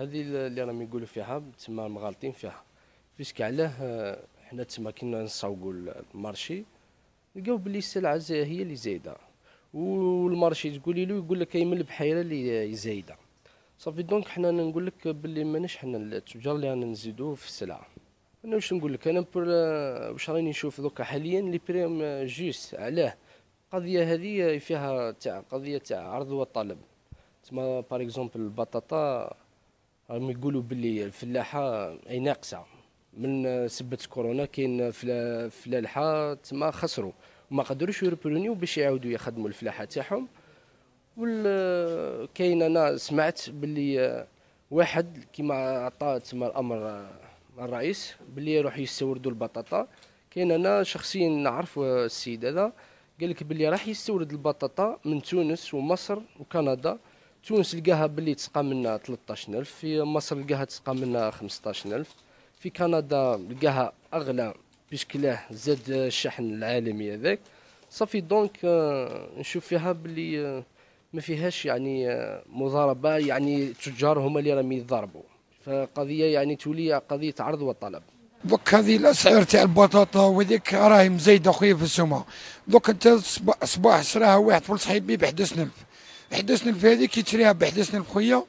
هذه اللي راهم يقولوا فيها تسمى مغالطين فيها بيسك علاه آه، حنا تسمى كنا نسوقوا المارشي لقاو بلي السلعه هي اللي زايده والمارشي تقولي له يقول لك من البحيره اللي زايده صافي دونك حنا نقول لك باللي ماناش حنا التجار اللي رانا نزيدو في السلعه انا واش نقول لك انا آه، واش راني نشوف دوكا حاليا لي بريم آه، جوست علاه القضيه هذه فيها تاع قضيه تاع عرض وطلب تما باغ اكزومبل البطاطا راهم يقولوا باللي الفلاحه اي ناقصه من سبه كورونا كاين فلاحه تما خسروا وما قدروش يربرونيو باش يعاودوا يخدموا الفلاحه تاعهم وال كاين انا سمعت باللي واحد كيما عطى تما الامر الرئيس باللي يروح يستوردوا البطاطا كاين انا شخصيا نعرف السيد هذا قال لك باللي راح يستورد البطاطا من تونس ومصر وكندا تونس لقاها باللي تسقى منا 13000 في مصر لقاها تسقى منا 15000 في كندا لقاها اغلى بيسكلاه زاد الشحن العالمي هذاك صافي دونك آه، نشوف فيها باللي آه، ما فيهاش يعني آه، مضاربه يعني تجار هما اللي راهم يتضاربوا فقضيه يعني تولي قضيه عرض وطلب دوك هذه الاسعار تاع البطاطا وذيك راهي مزايده خويا في السومه دوك انت الصباح صراها واحد فلس صحيبي ب 11000 حدثني الفادي كيتريها بحدثني الخويا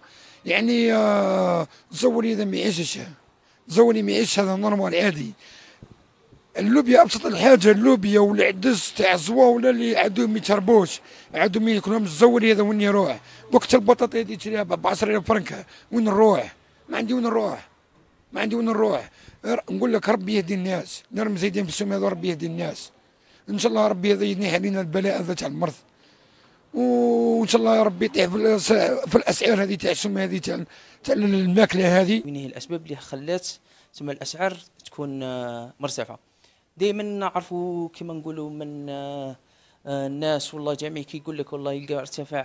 يعني آه زولي هذا ما يعيشش زولي ما يعيش هذا نورمال عادي اللوبيا ابسط الحاجه اللوبيا والعدس تاع الزوا ولا اللي عندهم ما يتربوش عندهم ما يكونهمش هذا وين يروح وقت البطاطا هذه تشريها ب 10000 فرنك وين نروح ما عندي وين نروح ما عندي وين نروح نقول لك ربي يهدي الناس نرمز يدين في السماء ربي يهدي الناس ان شاء الله ربي يهدينا علينا البلاء هذا تاع المرض وان شاء الله ربي يطيح في الاسعار هذه تاع السم هذه تاع تاع الماكله هذه من هي الاسباب اللي خلات تسمى الاسعار تكون آه، مرتفعه دائما نعرفوا كما نقولوا من آه، آه، الناس والله جميع كيقول لك والله يلقى ارتفاع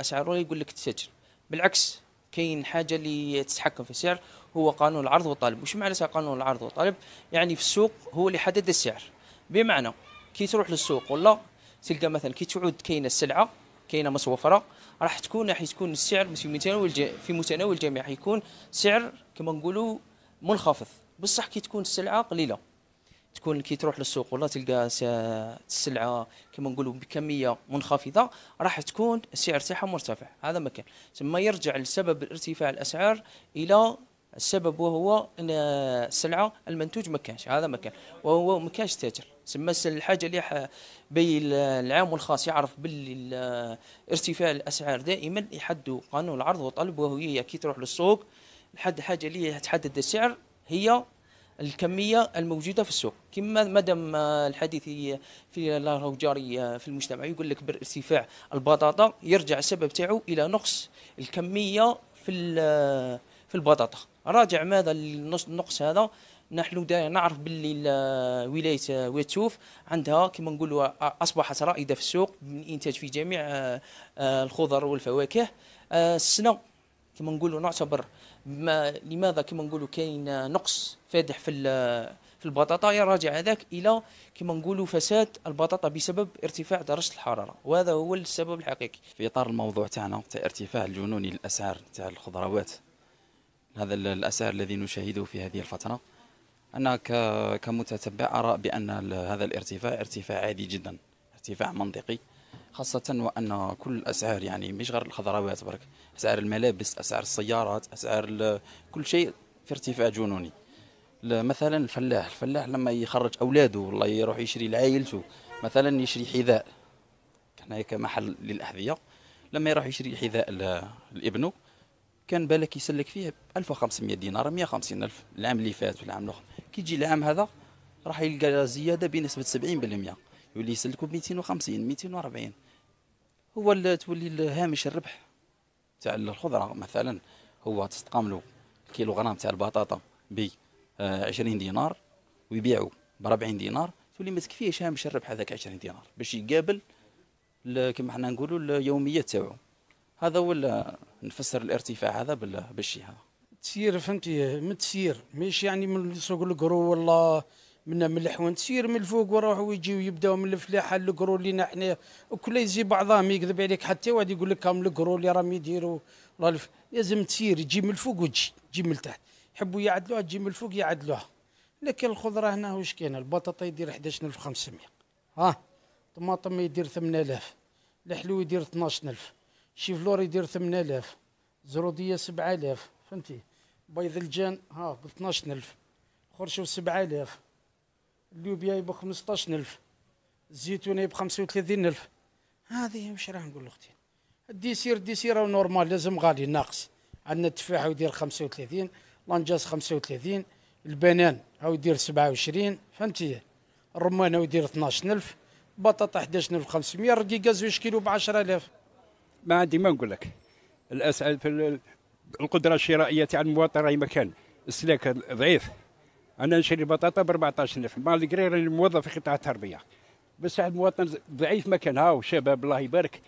اسعار ولا يقول لك تسجل بالعكس كاين حاجه اللي تتحكم في السعر هو قانون العرض والطلب وش معناتها قانون العرض والطلب يعني في السوق هو اللي حدد السعر بمعنى كي تروح للسوق ولا تلقى مثلا كي تعود كاينه السلعه كاينه متوفره راح تكون راح تكون السعر في متناول في متناول الجميع حيكون سعر كما نقولوا منخفض بصح كي تكون السلعه قليله تكون كي تروح للسوق ولا تلقى السلعه كما نقولوا بكميه منخفضه راح تكون السعر تاعها مرتفع هذا ما كان ثم يرجع لسبب ارتفاع الاسعار الى السبب وهو ان السلعه المنتوج ما كانش هذا ما كان وهو ما كانش تاجر تسمى الحاجه اللي بين العام والخاص يعرف باللي ارتفاع الاسعار دائما يحدوا قانون العرض والطلب وهو كي تروح للسوق لحد حاجه اللي تحدد السعر هي الكميه الموجوده في السوق كما مدام الحديث في لا جاري في المجتمع يقول لك بارتفاع البطاطا يرجع السبب تاعو الى نقص الكميه في في البطاطا راجع ماذا النقص هذا نحن نعرف باللي ولايه واتوف عندها كما نقولوا اصبحت رائده في السوق بالانتاج في جميع الخضر والفواكه السنه كما نقولوا نعتبر لماذا كما نقولوا كاين نقص فادح في في البطاطا يراجع هذاك الى كما نقولوا فساد البطاطا بسبب ارتفاع درجه الحراره وهذا هو السبب الحقيقي في اطار الموضوع تاعنا تاع ارتفاع الجنوني للاسعار تاع الخضروات هذا الاسعار الذي نشاهده في هذه الفتره انا كمتتبع ارى بان هذا الارتفاع ارتفاع عادي جدا ارتفاع منطقي خاصة وأن كل الأسعار يعني مش غير الخضروات برك أسعار الملابس أسعار السيارات أسعار كل شيء في ارتفاع جنوني مثلا الفلاح الفلاح لما يخرج أولاده والله يروح يشري لعائلته مثلا يشري حذاء كان كمحل للأحذية لما يروح يشري حذاء لابنه كان بالك يسلك فيه 1500 دينار 150 الف العام اللي فات والعام الاخر كي يجي العام هذا راح يلقى زياده بنسبه 70% يولي يسلكوا ب 250 240 هو اللي تولي الهامش الربح تاع الخضره مثلا هو تستقام له الكيلو غرام تاع البطاطا ب 20 آه، دينار ويبيعوا ب 40 دينار تولي ما تكفيهش هامش الربح هذاك 20 دينار باش يقابل كما حنا نقولوا اليوميه تاعو هذا هو نفسر الارتفاع هذا بالشيء هذا تسير فهمتي من تسير ماشي يعني من سوق القرو والله من من الحوان تسير من الفوق وراه ويجي ويبداو من الفلاحه القرو اللي حنا وكل يجي بعضهم يكذب عليك حتى واحد يقول لك هم القرو اللي راهم يديروا لازم تسير تجي من الفوق وتجي تجي من تحت يحبوا يعدلوها تجي من الفوق يعدلوها لكن الخضره هنا واش كاينه البطاطا يدير 11500 ها الطماطم يدير 8000 الحلو يدير 12000 شي فلور يدير 8000 زروديه 7000 فهمتي بيض الجان ها ب 12000 خرشو 7000 اللوبيا يبقى 15000 الزيتون يبقى 35000 هذه مش راه نقول لاختي الديسير الديسير راه نورمال لازم غالي ناقص عندنا التفاح يدير 35 لانجاز 35 البنان هاو يدير 27 فهمتي الرمان هاو يدير 12000 بطاطا 11500 رقيقه زوج كيلو ب 10000 ما عندي ما نقول لك الاسعار في القدره الشرائيه تاع المواطن راهي مكان السلاك ضعيف انا نشري بطاطا ب 14000 مالغري راني موظف في قطاع التربيه بس المواطن ضعيف مكان هاو شباب الله يبارك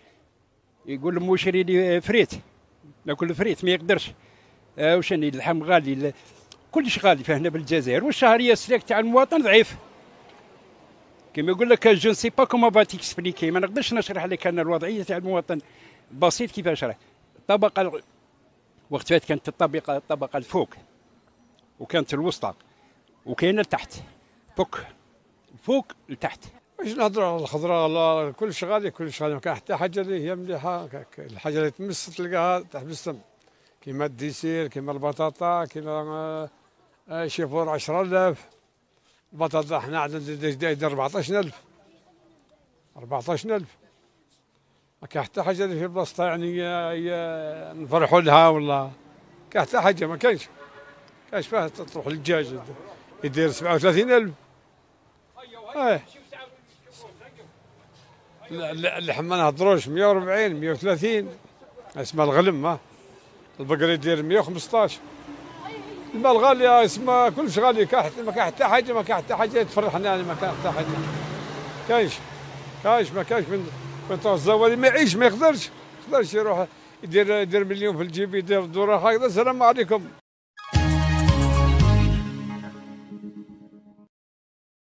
يقول لهم شري لي فريت ناكل فريت ما يقدرش آه وشاني اللحم غالي كلش غالي فهنا بالجزائر والشهريه السلاك تاع المواطن ضعيف كما يقول لك جو سي با كومون ما نقدرش نشرح لك انا الوضعيه تاع المواطن بسيط كيفاش راه الطبقه وقت فات كانت الطبقه الطبقه الفوق وكانت الوسطى وكاينه التحت فوق فوق لتحت واش نهضروا على الخضراء لا كلش غالي كلش غالي ما كان حتى حاجه اللي هي مليحه الحاجه اللي تمس تلقاها تحبس السم كيما الديسير كيما البطاطا كيما شي فور 10000 البطاطا حنا عندنا جدايد 14000 14000 كحتى حاجه في البسطة يعني نفرحوا لها ولا كحتى حاجه ما كانش كانش فيها تروح للدجاج يدير 37000 ايه اللحم ما نهضروش 140 130 اسمها الغلم ها البقر يدير 115 الماء الغالي اسمها كلش غالي كحت ما كان حتى حاجه ما كان حتى حاجه تفرحنا يعني ما كان حتى حاجه كاينش كاينش ما كاينش من وطاس الزوالي ما يعيش ما يقدرش يقدرش يروح يدير يدير مليون في الجيب يدير دوره هكذا السلام عليكم